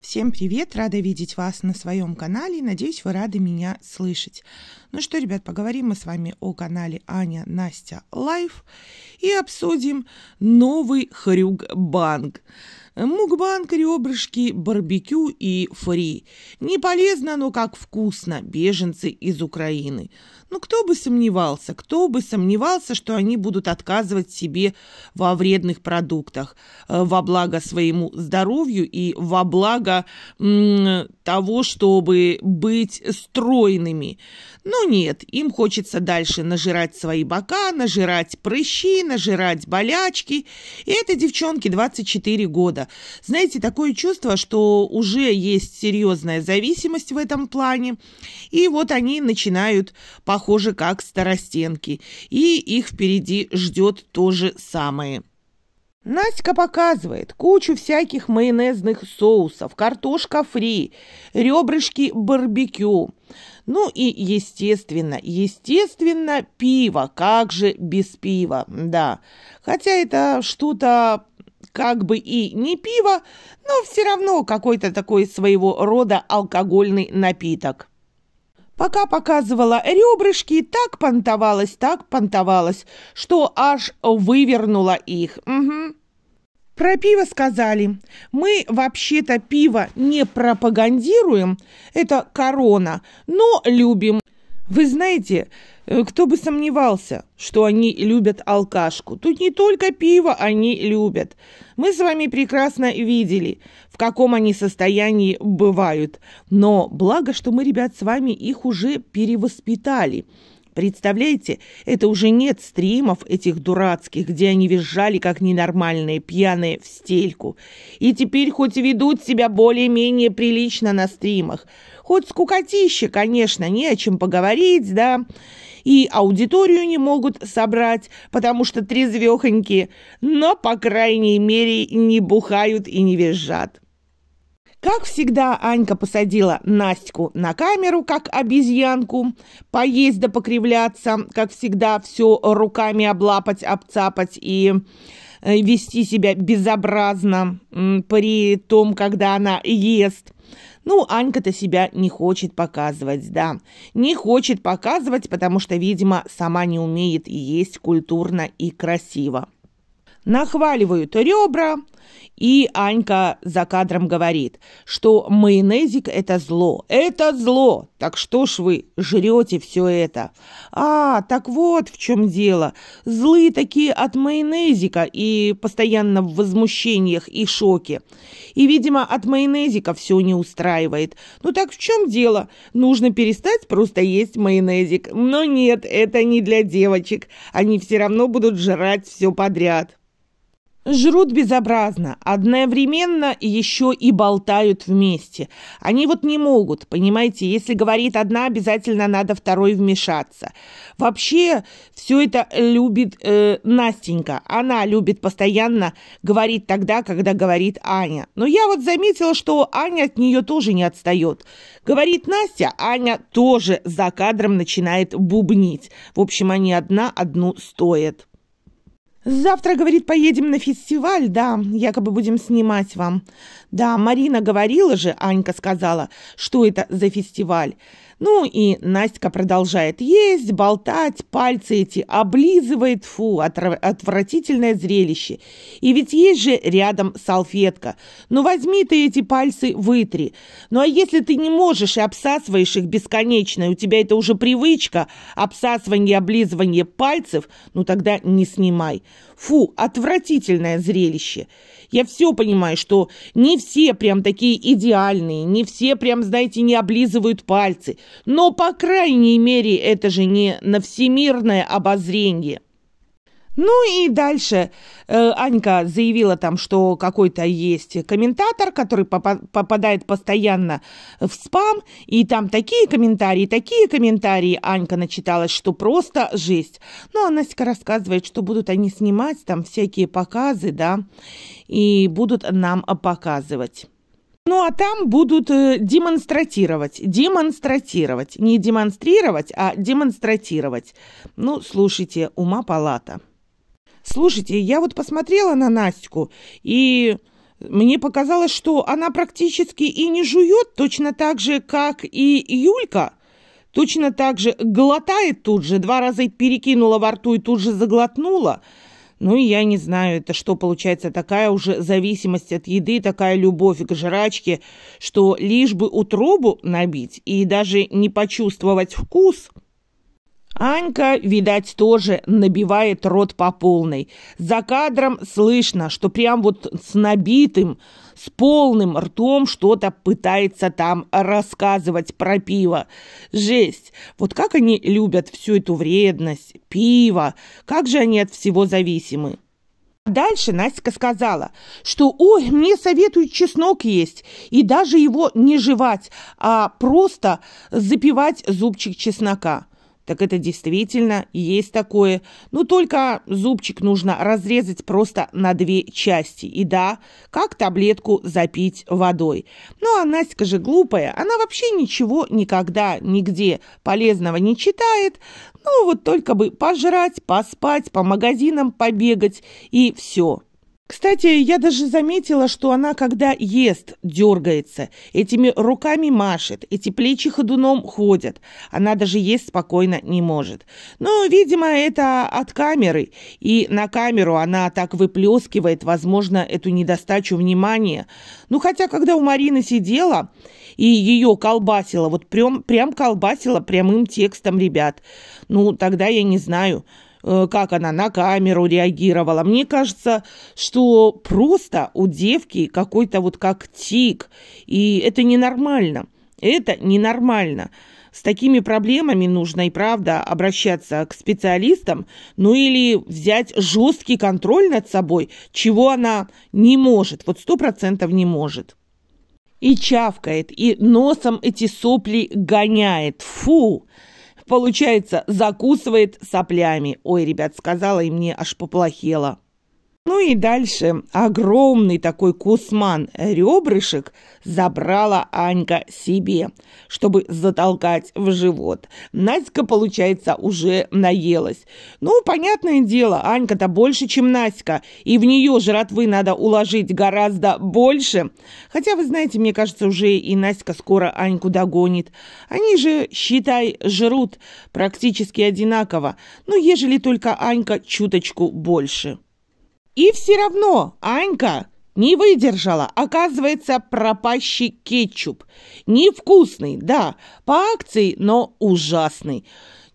Всем привет, рада видеть вас на своем канале, надеюсь, вы рады меня слышать. Ну что, ребят, поговорим мы с вами о канале Аня Настя Лайф и обсудим новый хрюк-банк. Мукбанг, ребрышки, барбекю и фри. Не полезно, но как вкусно, беженцы из Украины. Ну, кто бы сомневался, кто бы сомневался, что они будут отказывать себе во вредных продуктах, э, во благо своему здоровью и во благо того, чтобы быть стройными. Но нет, им хочется дальше нажирать свои бока, нажирать прыщи, нажирать болячки. И этой девчонке 24 года. Знаете, такое чувство, что уже есть серьезная зависимость в этом плане. И вот они начинают, похоже, как старостенки. И их впереди ждет то же самое. Настя показывает кучу всяких майонезных соусов, картошка фри, ребрышки барбекю. Ну и, естественно, естественно, пиво. Как же без пива, да. Хотя это что-то как бы и не пиво, но все равно какой-то такой своего рода алкогольный напиток. Пока показывала ребрышки, так понтовалась, так понтовалась, что аж вывернула их. Угу. Про пиво сказали. Мы вообще-то пиво не пропагандируем, это корона, но любим вы знаете, э, кто бы сомневался, что они любят алкашку. Тут не только пиво они любят. Мы с вами прекрасно видели, в каком они состоянии бывают. Но благо, что мы, ребят, с вами их уже перевоспитали. Представляете, это уже нет стримов этих дурацких, где они визжали, как ненормальные, пьяные в стельку. И теперь хоть ведут себя более-менее прилично на стримах. Хоть скукотище, конечно, не о чем поговорить, да. И аудиторию не могут собрать, потому что трезвехоньки, но, по крайней мере, не бухают и не визжат. Как всегда, Анька посадила Настьку на камеру, как обезьянку, поесть да покривляться, как всегда, все руками облапать, обцапать и э, вести себя безобразно при том, когда она ест. Ну, Анька-то себя не хочет показывать, да. Не хочет показывать, потому что, видимо, сама не умеет есть культурно и красиво. Нахваливают ребра, и Анька за кадром говорит, что майонезик – это зло. Это зло! Так что ж вы жрете все это? А, так вот в чем дело. Злые такие от майонезика и постоянно в возмущениях и шоке. И, видимо, от майонезика все не устраивает. Ну так в чем дело? Нужно перестать просто есть майонезик. Но нет, это не для девочек. Они все равно будут жрать все подряд. Жрут безобразно, одновременно еще и болтают вместе. Они вот не могут, понимаете, если говорит одна, обязательно надо второй вмешаться. Вообще, все это любит э, Настенька. Она любит постоянно говорить тогда, когда говорит Аня. Но я вот заметила, что Аня от нее тоже не отстает. Говорит Настя, Аня тоже за кадром начинает бубнить. В общем, они одна одну стоят. Завтра, говорит, поедем на фестиваль, да, якобы будем снимать вам. Да, Марина говорила же, Анька сказала, что это за фестиваль. Ну и Настя продолжает есть, болтать, пальцы эти облизывает, фу, отвратительное зрелище. И ведь есть же рядом салфетка. Ну возьми ты эти пальцы, вытри. Ну а если ты не можешь и обсасываешь их бесконечно, у тебя это уже привычка, обсасывание, облизывание пальцев, ну тогда не снимай. Фу, отвратительное зрелище. Я все понимаю, что не все прям такие идеальные, не все прям, знаете, не облизывают пальцы. Но, по крайней мере, это же не на всемирное обозрение. Ну и дальше э, Анька заявила там, что какой-то есть комментатор, который попа- попадает постоянно в спам, и там такие комментарии, такие комментарии Анька начиталась, что просто жесть. Ну а Настя рассказывает, что будут они снимать там всякие показы, да, и будут нам показывать. Ну а там будут э, демонстратировать, демонстратировать, не демонстрировать, а демонстратировать. Ну, слушайте, ума палата. Слушайте, я вот посмотрела на Настю, и мне показалось, что она практически и не жует, точно так же, как и Юлька. Точно так же глотает тут же, два раза перекинула во рту и тут же заглотнула. Ну и я не знаю, это что получается, такая уже зависимость от еды, такая любовь к жрачке, что лишь бы утробу набить и даже не почувствовать вкус – Анька, видать, тоже набивает рот по полной. За кадром слышно, что прям вот с набитым, с полным ртом что-то пытается там рассказывать про пиво. Жесть! Вот как они любят всю эту вредность, пиво, как же они от всего зависимы. Дальше Настя сказала, что «Ой, мне советуют чеснок есть и даже его не жевать, а просто запивать зубчик чеснока». Так это действительно есть такое. ну только зубчик нужно разрезать просто на две части. И да, как таблетку запить водой. Ну а Настя же глупая. Она вообще ничего никогда нигде полезного не читает. Ну вот только бы пожрать, поспать, по магазинам побегать и все. Кстати, я даже заметила, что она, когда ест, дергается, этими руками машет, эти плечи ходуном ходят. Она даже есть спокойно не может. Но, видимо, это от камеры, и на камеру она так выплескивает, возможно, эту недостачу внимания. Ну, хотя, когда у Марины сидела и ее колбасила, вот прям, прям колбасила прямым текстом, ребят, ну, тогда я не знаю. Э, как она на камеру реагировала. Мне кажется, что просто у девки какой-то вот как тик, и это ненормально. Это ненормально. С такими проблемами нужно и правда обращаться к специалистам, ну или взять жесткий контроль над собой, чего она не может, вот сто процентов не может. И чавкает, и носом эти сопли гоняет. Фу! получается, закусывает соплями. Ой, ребят, сказала и мне аж поплохело. Ну и дальше огромный такой кусман ребрышек забрала Анька себе, чтобы затолкать в живот. Надька, получается, уже наелась. Ну, понятное дело, Анька-то больше, чем Наська, и в нее жратвы надо уложить гораздо больше. Хотя, вы знаете, мне кажется, уже и Наська скоро Аньку догонит. Они же, считай, жрут практически одинаково, ну, ежели только Анька чуточку больше. И все равно Анька не выдержала. Оказывается, пропащий кетчуп. Невкусный, да, по акции, но ужасный.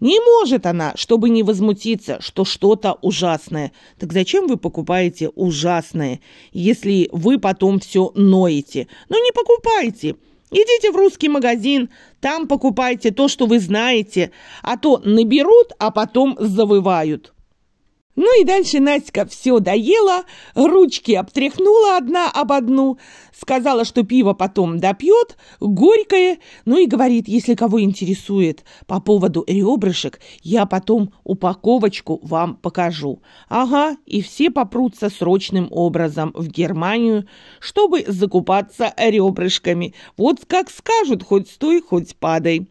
Не может она, чтобы не возмутиться, что что-то ужасное. Так зачем вы покупаете ужасное, если вы потом все ноете? Ну не покупайте. Идите в русский магазин, там покупайте то, что вы знаете, а то наберут, а потом завывают. Ну и дальше Настя все доела, ручки обтряхнула одна об одну, сказала, что пиво потом допьет, горькое, ну и говорит, если кого интересует по поводу ребрышек, я потом упаковочку вам покажу. Ага, и все попрутся срочным образом в Германию, чтобы закупаться ребрышками. Вот как скажут, хоть стой, хоть падай.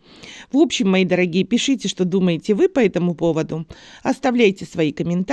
В общем, мои дорогие, пишите, что думаете вы по этому поводу. Оставляйте свои комментарии